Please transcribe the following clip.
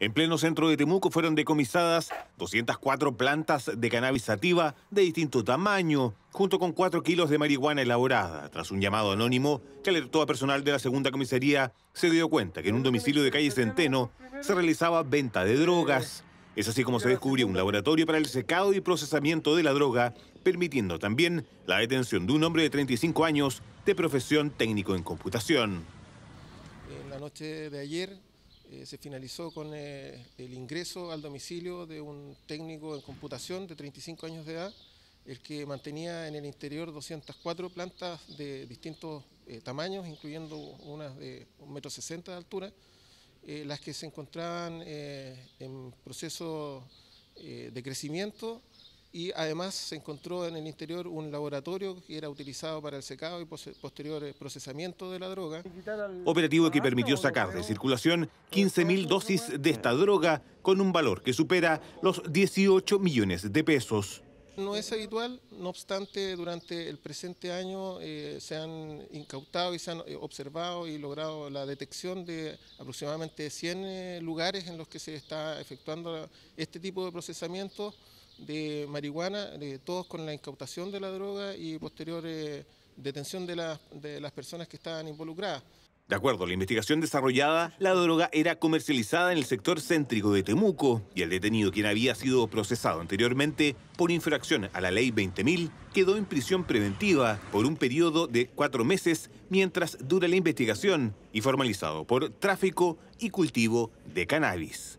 En pleno centro de Temuco fueron decomisadas 204 plantas de cannabis sativa de distinto tamaño, junto con 4 kilos de marihuana elaborada. Tras un llamado anónimo que alertó a personal de la segunda comisaría, se dio cuenta que en un domicilio de calle Centeno se realizaba venta de drogas. Es así como se descubrió un laboratorio para el secado y procesamiento de la droga, permitiendo también la detención de un hombre de 35 años de profesión técnico en computación. En la noche de ayer eh, se finalizó con eh, el ingreso al domicilio de un técnico en computación de 35 años de edad, el que mantenía en el interior 204 plantas de distintos eh, tamaños, incluyendo unas de 1,60 m de altura, las que se encontraban en proceso de crecimiento y además se encontró en el interior un laboratorio que era utilizado para el secado y posterior eh, procesamiento de la droga. Operativo que permitió sacar de circulación 15.000 dosis de esta droga con un valor que supera los 18 millones de pesos. No es habitual, no obstante, durante el presente año eh, se han incautado y se han eh, observado y logrado la detección de aproximadamente 100 eh, lugares en los que se está efectuando este tipo de procesamiento de marihuana, todos con la incautación de la droga y posterior detención de, de las personas que estaban involucradas. De acuerdo a la investigación desarrollada, la droga era comercializada en el sector céntrico de Temuco y el detenido, quien había sido procesado anteriormente por infracción a la ley 20.000, quedó en prisión preventiva por un periodo de cuatro meses mientras dura la investigación y formalizado por tráfico y cultivo de cannabis.